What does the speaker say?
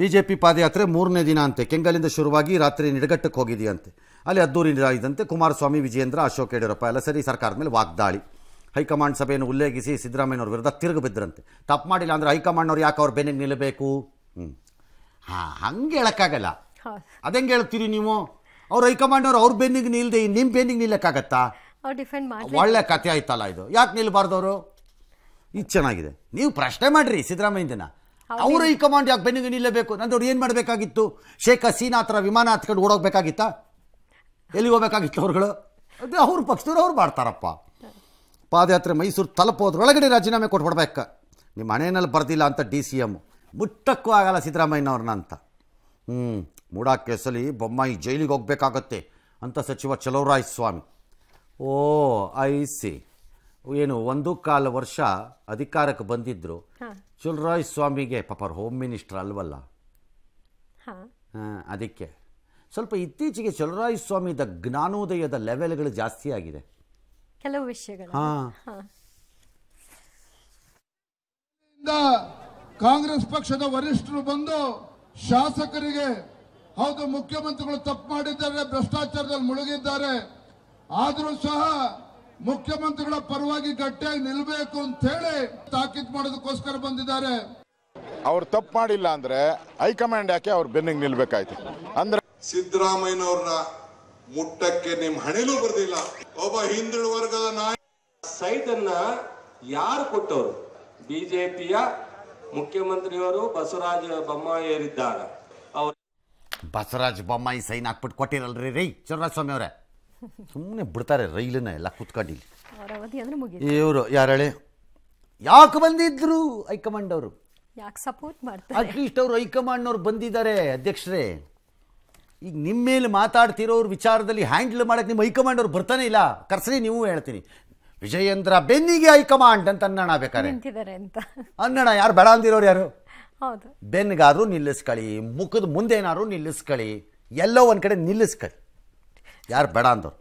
BJP ಪಾದಯಾತ್ರೆ ಮೂರನೇ ದಿನ ಅಂತೆ ಕೆಂಗಲಿಂದ ಶುರುವಾಗಿ ರಾತ್ರಿ ನಿಡಗಟ್ಟಕ್ಕೆ ಹೋಗಿದೆಯಂತೆ ಅಲ್ಲಿ ಅದ್ದೂರಿನಿರಾಯಿದಂತೆ ಕುಮಾರಸ್ವಾಮಿ ವಿಜಯೇಂದ್ರ ಅಶೋಕ್ ಯಡಿಯೂರಪ್ಪ ಎಲ್ಲ ಸರಿ ಸರ್ಕಾರದ ಮೇಲೆ ವಾಗ್ದಾಳಿ ಹೈಕಮಾಂಡ್ ಸಭೆಯನ್ನು ಉಲ್ಲೇಖಿಸಿ ಸಿದ್ದರಾಮಯ್ಯವ್ರ ವಿರುದ್ಧ ತಿರುಗು ಬಿದ್ದರಂತೆ ತಪ್ಪು ಮಾಡಿಲ್ಲ ಅಂದರೆ ಹೈಕಮಾಂಡ್ನವ್ರು ಯಾಕೆ ಅವ್ರ ಬೆನ್ನಿಗೆ ನಿಲ್ಲಬೇಕು ಹಾಂ ಹಂಗೆ ಹೇಳೋಕ್ಕಾಗಲ್ಲ ಅದೇ ಹೇಳ್ತೀರಿ ನೀವು ಅವ್ರು ಹೈಕಮಾಂಡ್ನವ್ರು ಅವ್ರ ಬೆನ್ನಿಗೆ ನಿಲ್ಲದೆ ನಿಮ್ಮ ಬೆನ್ನಿಗೆ ನಿಲ್ಲಕ್ಕಾಗತ್ತಾ ಒಳ್ಳೆ ಕಥೆ ಆಯ್ತಲ್ಲ ಇದು ಯಾಕೆ ನಿಲ್ಬಾರ್ದವರು ಇದು ಚೆನ್ನಾಗಿದೆ ನೀವು ಪ್ರಶ್ನೆ ಮಾಡಿರಿ ದಿನ ಅವರು ಈ ಕಮಾಂಡ್ ಯಾಕೆ ಬೆನ್ನಿಗೆ ನಿಲ್ಲಬೇಕು ನಂದವ್ರು ಏನು ಮಾಡಬೇಕಾಗಿತ್ತು ಶೇಖ್ ಹಸೀನಾ ಹತ್ರ ವಿಮಾನ ಹತ್ಕೊಂಡು ಓಡೋಗ್ಬೇಕಾಗಿತ್ತ ಎಲ್ಲಿಗೆ ಹೋಗ್ಬೇಕಾಗಿತ್ತು ಅವ್ರುಗಳು ಅದು ಅವ್ರ ಪಕ್ಷದವ್ರು ಅವ್ರು ಮಾಡ್ತಾರಪ್ಪ ಪಾದಯಾತ್ರೆ ಮೈಸೂರು ತಲುಪೋದ್ರೊಳಗಡೆ ರಾಜೀನಾಮೆ ಕೊಟ್ಬಿಡ್ಬೇಕು ನಿಮ್ಮ ಮನೆಯಲ್ಲಿ ಬರ್ದಿಲ್ಲ ಅಂತ ಡಿ ಸಿ ಎಮ್ ಮುಟ್ಟಕ್ಕೂ ಆಗಲ್ಲ ಸಿದ್ದರಾಮಯ್ಯನವ್ರನ್ನ ಅಂತ ಹ್ಞೂ ಮೂಡಾ ಬೊಮ್ಮಾಯಿ ಜೈಲಿಗೆ ಹೋಗ್ಬೇಕಾಗತ್ತೆ ಅಂತ ಸಚಿವ ಚಲೋರಾಯ ಸ್ವಾಮಿ ಓ ಐ ಸಿ ಏನು ಒಂದು ಕಾಲ ವರ್ಷ ಅಧಿಕಾರಕ್ಕೆ ಬಂದಿದ್ರು ಚುಲ್ರಾಯ್ ಸ್ವಾಮಿಗೆ ಪಾಪ ಹೋಮ್ ಮಿನಿಸ್ಟರ್ ಅಲ್ವಲ್ಲ ಅದಕ್ಕೆ ಸ್ವಲ್ಪ ಇತ್ತೀಚೆಗೆ ಚುಲ್ರಾಯ್ ಸ್ವಾಮಿದ ಜ್ಞಾನೋದಯದ ಲೆವೆಲ್ಗಳು ಜಾಸ್ತಿ ಆಗಿದೆ ಕೆಲವು ವಿಷಯಗಳು ಕಾಂಗ್ರೆಸ್ ಪಕ್ಷದ ವರಿಷ್ಠರು ಬಂದು ಶಾಸಕರಿಗೆ ಹೌದು ಮುಖ್ಯಮಂತ್ರಿಗಳು ತಪ್ಪು ಮಾಡಿದ್ದಾರೆ ಭ್ರಷ್ಟಾಚಾರದಲ್ಲಿ ಮುಳುಗಿದ್ದಾರೆ ಆದರೂ ಸಹ ಮುಖ್ಯಮಂತ್ರಿಗಳ ಪರವಾಗಿ ಗಟ್ಟಿಯಾಗಿ ನಿಲ್ಬೇಕು ಅಂತ ಹೇಳಿ ತಾಕೀತ್ ಮಾಡೋದಕ್ಕೋಸ್ಕರ ಬಂದಿದ್ದಾರೆ ಅವ್ರು ತಪ್ಪು ಮಾಡಿಲ್ಲ ಅಂದ್ರೆ ಹೈಕಮಾಂಡ್ ಯಾಕೆ ಅವ್ರ ಬೆನ್ನಿಗೆ ನಿಲ್ಬೇಕಾಯ್ತು ಅಂದ್ರೆ ಸಿದ್ದರಾಮಯ್ಯನವ್ರನ್ನ ಮುಟ್ಟಕ್ಕೆ ನಿಮ್ ಹಣೆಲೂ ಬರ್ದಿಲ್ಲ ಒಬ್ಬ ಹಿಂದುಳ ವರ್ಗದ ನಾಯಕ ಸೈಟ್ ಅನ್ನ ಯಾರು ಕೊಟ್ಟವರು ಬಿಜೆಪಿಯ ಮುಖ್ಯಮಂತ್ರಿಯವರು ಬಸವರಾಜ ಬೊಮ್ಮಾಯಿ ಬಸವರಾಜ ಬೊಮ್ಮಾಯಿ ಸೈನ್ ಹಾಕ್ಬಿಟ್ಟು ಕೊಟ್ಟಿರಲ್ರಿ ರೀ ಚಂದ್ರಸ್ವಾಮಿ ಅವರೇ ಸುಮ್ಮನೆ ಬಿಡ್ತಾರೆ ರೈಲನ್ನ ಎಲ್ಲ ಕುತ್ಕೊಂಡಿಲ್ಲಿ ಇವರು ಯಾರಳೆ ಯಾಕೆ ಬಂದಿದ್ರು ಹೈಕಮಾಂಡ್ ಅವರು ಯಾಕೆ ಸಪೋರ್ಟ್ ಮಾಡ್ತಾರೆ ಅಟ್ಲೀಸ್ಟ್ ಅವರು ಅವ್ರು ಬಂದಿದ್ದಾರೆ ಅಧ್ಯಕ್ಷರೇ ಈಗ ನಿಮ್ಮ ಮೇಲೆ ಮಾತಾಡ್ತಿರೋರು ವಿಚಾರದಲ್ಲಿ ಹ್ಯಾಂಡಲ್ ಮಾಡಕ್ಕೆ ನಿಮ್ಮ ಹೈಕಮಾಂಡ್ ಅವ್ರು ಬರ್ತಾನೆ ಇಲ್ಲ ಕರ್ಸರಿ ನೀವು ಹೇಳ್ತೀನಿ ವಿಜಯೇಂದ್ರ ಬೆನ್ನಿಗೆ ಹೈಕಮಾಂಡ್ ಅಂತ ಅನ್ನೋಣ ಬೇಕಾರೆ ಅಂತ ಅನ್ನೋಣ ಯಾರು ಬೇಡ ಅಂದಿರೋರು ಯಾರು ಹೌದು ಬೆನ್ಗಾರು ನಿಲ್ಲಿಸ್ಕೊಳ್ಳಿ ಮುಖದ ಏನಾದ್ರು ನಿಲ್ಲಿಸ್ಕೊಳ್ಳಿ ಎಲ್ಲೋ ಒಂದು ಕಡೆ ನಿಲ್ಲಿಸ್ಕೊಳ್ಳಿ ಯಾರು ಬೇಡ ಅಂದರು